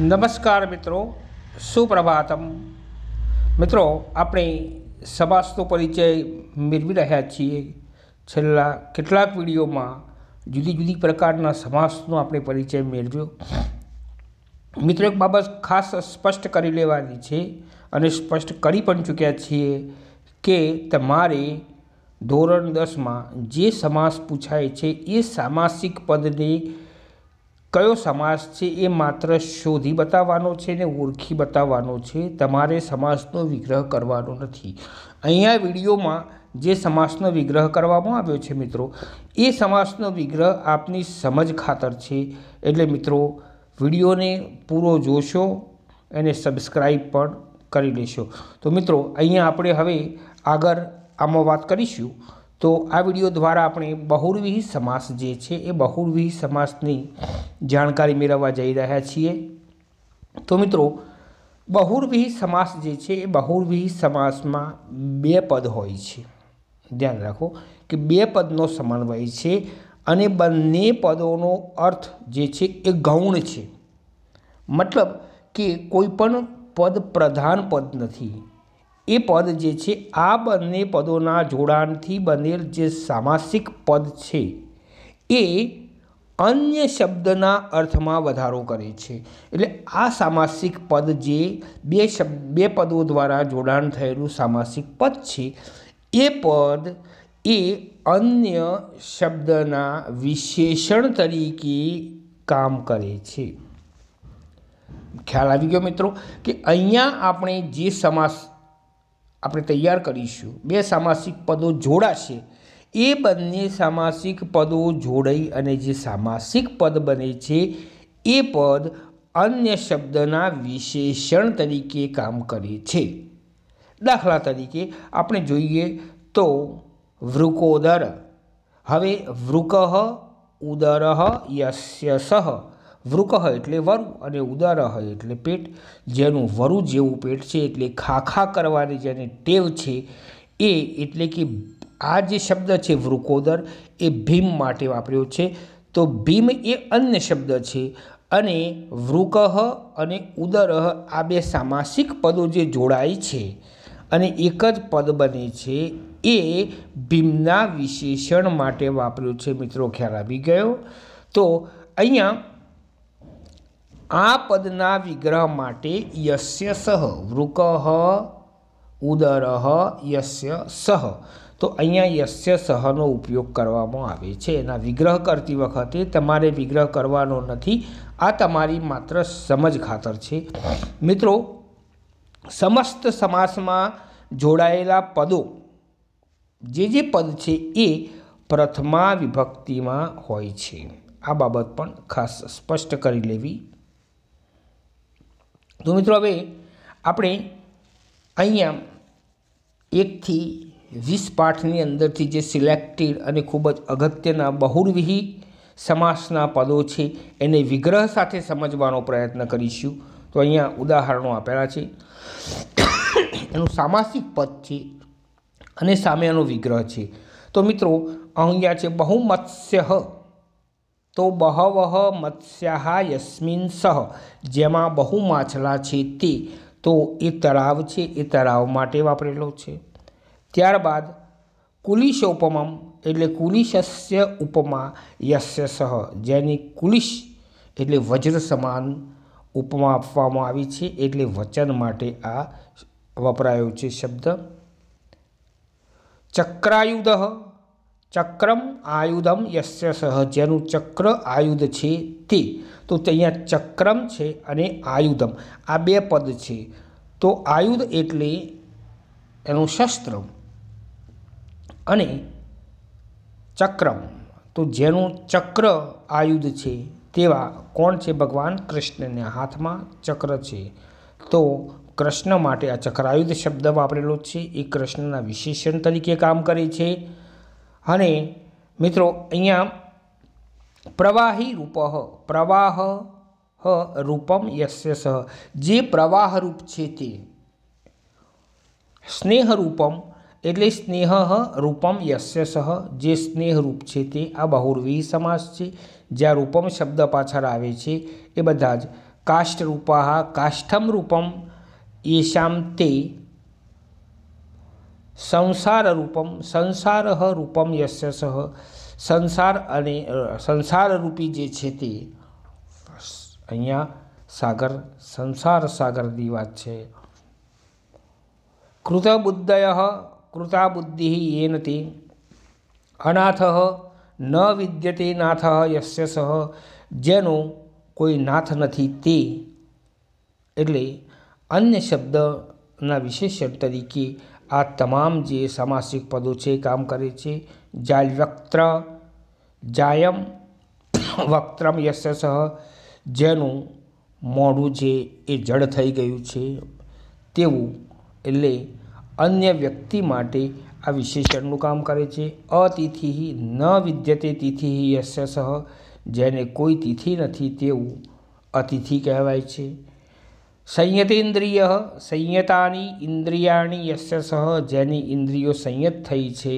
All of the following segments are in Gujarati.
નમસ્કાર મિત્રો સુપ્રભાતમ મિત્રો આપણે સમાજનો પરિચય મેળવી રહ્યા છીએ છેલ્લા કેટલાક વિડીયોમાં જુદી જુદી પ્રકારના સમાસનો આપણે પરિચય મેળવ્યો મિત્રો એક બાબત ખાસ સ્પષ્ટ કરી લેવાની છે અને સ્પષ્ટ કરી પણ ચૂક્યા છીએ કે તમારે ધોરણ દસમાં જે સમાસ પૂછાય છે એ સામાસિક પદને કયો સમાસ છે એ માત્ર શોધી બતાવવાનો છે ને ઓળખી બતાવવાનો છે તમારે સમાસનો વિગ્રહ કરવાનો નથી અહીંયા વિડીયોમાં જે સમાસનો વિગ્રહ કરવામાં આવ્યો છે મિત્રો એ સમાસનો વિગ્રહ આપની સમજ ખાતર છે એટલે મિત્રો વિડીયોને પૂરો જોશો એને સબસ્ક્રાઈબ પણ કરી લેશો તો મિત્રો અહીંયા આપણે હવે આગળ આમાં વાત કરીશું તો આ વિડીયો દ્વારા આપણે બહુર્વિહી સમાસ જે છે એ બહુર્વિહી સમાસની જાણકારી મેળવવા જઈ રહ્યા છીએ તો મિત્રો બહુર્વિહી સમાસ જે છે એ બહુર્વિહી સમાસમાં બે પદ હોય છે ધ્યાન રાખો કે બે પદનો સમન્વય છે અને બંને પદોનો અર્થ જે છે એ ગૌણ છે મતલબ કે કોઈ પણ પદ પ્રધાન પદ નથી એ પદ જે છે આ બંને પદોના જોડાણથી બનેલ જે સામાસિક પદ છે એ અન્ય શબ્દના અર્થમાં વધારો કરે છે એટલે આ સામાસિક પદ જે બે શબ્દ બે પદો દ્વારા જોડાણ થયેલું સામાસિક પદ છે એ પદ એ અન્ય શબ્દના વિશેષણ તરીકે કામ કરે છે ખ્યાલ આવી ગયો મિત્રો કે અહીંયા આપણે જે સમાસ આપણે તૈયાર કરીશું બે સામાસિક પદો જોડાશે એ બંને સામાસિક પદો જોડાઈ અને જે સામાસિક પદ બને છે એ પદ અન્ય શબ્દના વિશેષણ તરીકે કામ કરે છે દાખલા તરીકે આપણે જોઈએ તો વૃકોદર હવે વૃકહ ઉદર યસ્ય સહ વૃકહ એટલે વરુ અને ઉદારહ એટલે પેટ જેનું વરુ જેવું પેટ છે એટલે ખાખા કરવાની જેને ટેવ છે એ એટલે કે આ જે શબ્દ છે વૃકોદર એ ભીમ માટે વાપર્યો છે તો ભીમ એ અન્ય શબ્દ છે અને વૃકહ અને ઉદરહ આ બે સામાસિક પદો જે જોડાય છે અને એક જ પદ બને છે એ ભીમના વિશેષણ માટે વાપર્યું છે મિત્રો ખ્યાલ આવી ગયો તો અહીંયા આ પદના વિગ્રહ માટે યસ્ય સહ વૃકહ ઉદરહ યસ્ય સહ તો અહીંયા યસ્ય સહનો ઉપયોગ કરવામાં આવે છે એના વિગ્રહ કરતી વખતે તમારે વિગ્રહ કરવાનો નથી આ તમારી માત્ર સમજ ખાતર છે મિત્રો સમસ્ત સમાસમાં જોડાયેલા પદો જે જે પદ છે એ પ્રથમા વિભક્તિમાં હોય છે આ બાબત પણ ખાસ સ્પષ્ટ કરી લેવી તો મિત્રો હવે આપણે અહીંયા એકથી વીસ પાઠની અંદરથી જે સિલેક્ટેડ અને ખૂબ જ અગત્યના બહુર્વિહી સમાસના પદો છે એને વિગ્રહ સાથે સમજવાનો પ્રયત્ન કરીશું તો અહીંયા ઉદાહરણો આપેલા છે એનું સામાસિક પદ છે અને સામે વિગ્રહ છે તો મિત્રો અહીંયા છે બહુમત્સ્ય તો બહવહ મત્સ્યાહા યસ્મિન સહ જેમાં બહુ માછલા છે તે તો એ તળાવ છે એ તળાવ માટે વાપરેલો છે ત્યારબાદ કુલિશ ઉપમમ એટલે કુલિશસ્ય ઉપમા યસ્ય સહ જેની કુલિશ એટલે વજ્ર સમાન ઉપમા આપવામાં આવી છે એટલે વચન માટે આ વપરાયો છે શબ્દ ચક્રાયુધ ચક્રમ આયુધમ યશ્ય સહ જેનું ચક્ર આયુધ છે તે તો અહીંયા ચક્રમ છે અને આયુધમ આ બે પદ છે તો આયુધ એટલે એનું શસ્ત્ર અને ચક્રમ તો જેનું ચક્ર આયુધ છે તેવા કોણ છે ભગવાન કૃષ્ણને હાથમાં ચક્ર છે તો કૃષ્ણ માટે આ ચક્રાયુધ શબ્દ વાપરેલો છે એ કૃષ્ણના વિશેષણ તરીકે કામ કરે છે અને મિત્રો અહીંયા પ્રવાહી રૂપ પ્રવાહ રૂપમ યસ્ય સહ જે પ્રવાહરૂપ છે તે સ્નેહરૂપમ એટલે સ્નેહ રૂપમ યસ્ય સહ જે સ્નેહરૂપ છે તે આ બહુર્વી સમાસ છે જ્યાં રૂપમ શબ્દ પાછળ આવે છે એ બધા જ કાષ્ટરૂપા કાષ્ઠમ રૂપમ યેશામ તે સંસાર રૂપમ સંસાર રૂપમ યશ્ય સહ સંસાર અને સંસારરૂપી જે છે તે અહીંયા સાગર સંસાર સાગરની વાત છે કૃતબુદ્ધય કૃતાબુદ્ધિ યેન તે અનાથ ન વિદ્યતે નાથ યશ્ય સહ જેનો કોઈ નાથ નથી તે એટલે અન્ય શબ્દના વિશેષણ તરીકે આ તમામ જે સામાસિક પદો છે એ કામ કરે છે જાય વક્ત્ર જાયમ વક્ત્રમ યશસહ જેનું મોઢું છે એ જળ થઈ ગયું છે તેવું એટલે અન્ય વ્યક્તિ માટે આ વિશેષણનું કામ કરે છે અતિથિ ન વિદ્યતે તિથિ યશસહ જેને કોઈ તિથિ નથી તેવું અતિથિ કહેવાય છે સંયતેન્દ્રિય સંયતાની ઇન્દ્રિયાણી યશ્ય સહ જેની ઇન્દ્રિયો સંયત થઈ છે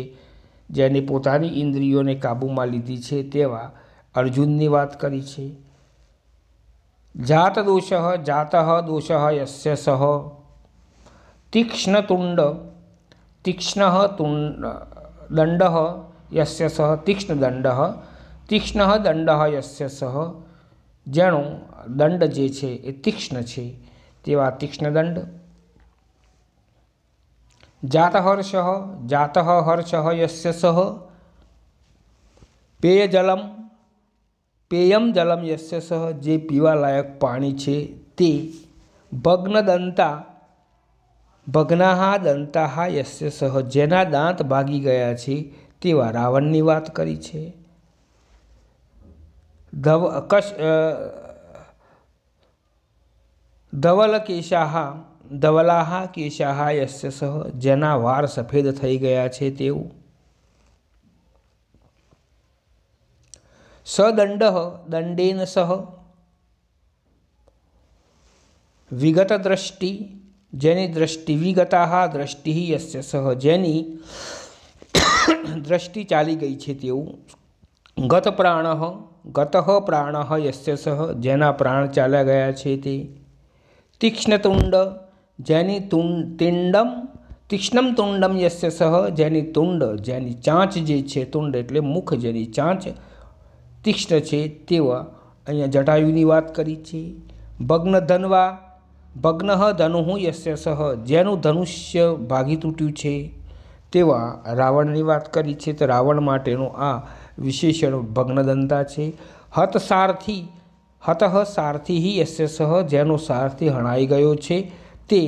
જેને પોતાની ઇન્દ્રિયોને કાબૂમાં લીધી છે તેવા અર્જુનની વાત કરી છે જાત દોષ જાત દોષ યશ્ય સહ તીક્ષ્ણતુંડ તીક્ષ્ણ તુંડ દંડ યશ્ય સહ તીક્ષ્ણ દંડ તીક્ષ્ણ દંડ યશ્ય સહ જેનો દંડ જે છે એ તીક્ષ્ણ છે જેવા તીક્ષ્ણદંડ જાતહર્ષ જાત યસ સહ પેયજલમ પેયમ જલમ યસ્ય સહ જે પીવાલાયક પાણી છે તે ભગ્નદંતા ભગ્નાહા દંતાહા યસ્ય સહ જેના દાંત ભાગી ગયા છે તેવા રાવણની વાત કરી છે ધવ કશ ધવલકેશાહ ધવલાહ કેશાહ યસ્ય સહ જેના વાર સફેદ થઈ ગયા છે તેવું સદંડ દંડેન સહ વિગત દ્રષ્ટિ જેની દ્રષ્ટિ વિગતા દ્રષ્ટિ યસ્ય સહ જેની દ્રષ્ટિ ચાલી ગઈ છે તેવું ગત પ્રાણ ગત પ્રાણ યસ્ય સહ જેના પ્રાણ ચાલ્યા ગયા છે તે તીક્ષ્ણતુંડ જેની તિંડમ તીક્ષ્ણમ તુંડમ યસ્ય સહ જેની તુંડ જેની ચાંચ જે છે તુંડ એટલે મુખ જેની ચાંચ તીક્ષ્ણ છે તેવા અહીંયા જટાયુની વાત કરી છે ભગ્ન ધનવા ભગ્ન ધનુ યસ્ય સહ જેનું ધનુષ્ય ભાગી તૂટ્યું છે તેવા રાવણની વાત કરી છે તો રાવણ માટેનું આ વિશેષણ ભગ્નદંતા છે હતસારથી હતઃ સારથી યસ્ય સહ જેનો સારથી હણાઈ ગયો છે તે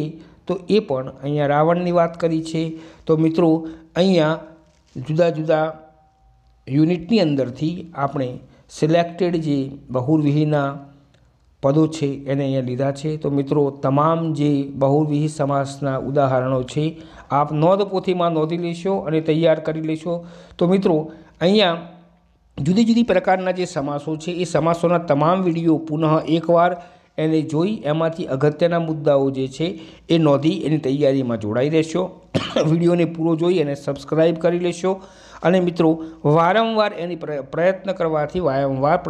તો એ પણ અહીંયા રાવણની વાત કરી છે તો મિત્રો અહીંયા જુદા જુદા યુનિટની અંદરથી આપણે સિલેક્ટેડ જે બહુર્વિહીના પદો છે એને અહીંયા લીધા છે તો મિત્રો તમામ જે બહુવિહી સમાસના ઉદાહરણો છે આપ નોંધ પોથીમાં નોંધી લેશો અને તૈયાર કરી લેશો તો મિત્રો અહીંયા જુદી જુદી પ્રકારના જે સમાસો છે એ સમાસોના તમામ વિડીયો પુનઃ એકવાર એને જોઈ એમાંથી અગત્યના મુદ્દાઓ જે છે એ નોંધી એની તૈયારીમાં જોડાઈ રહેશો વિડીયોને પૂરો જોઈ અને સબસ્ક્રાઈબ કરી લેશો અને મિત્રો વારંવાર એની પ્રયત્ન કરવાથી વારંવાર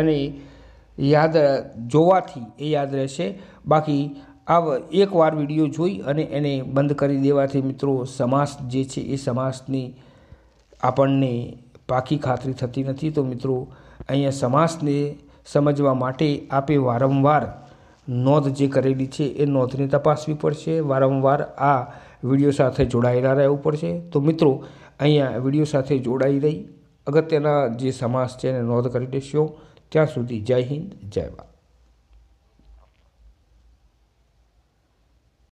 એને યાદ જોવાથી એ યાદ રહેશે બાકી આ એકવાર વિડીયો જોઈ અને એને બંધ કરી દેવાથી મિત્રો સમાસ જે છે એ સમાસની આપણને પાકી ખાતરી થતી નથી તો મિત્રો અહીંયા સમાસને સમજવા માટે આપે વારંવાર નોંધ જે કરેલી છે એ નોંધને તપાસવી પડશે વારંવાર આ વિડીયો સાથે જોડાયેલા રહેવું પડશે તો મિત્રો અહીંયા વિડીયો સાથે જોડાઈ રહી અગત્યના જે સમાસ છે એને નોંધ કરી લેશો ત્યાં સુધી જય હિન્દ જય ભારત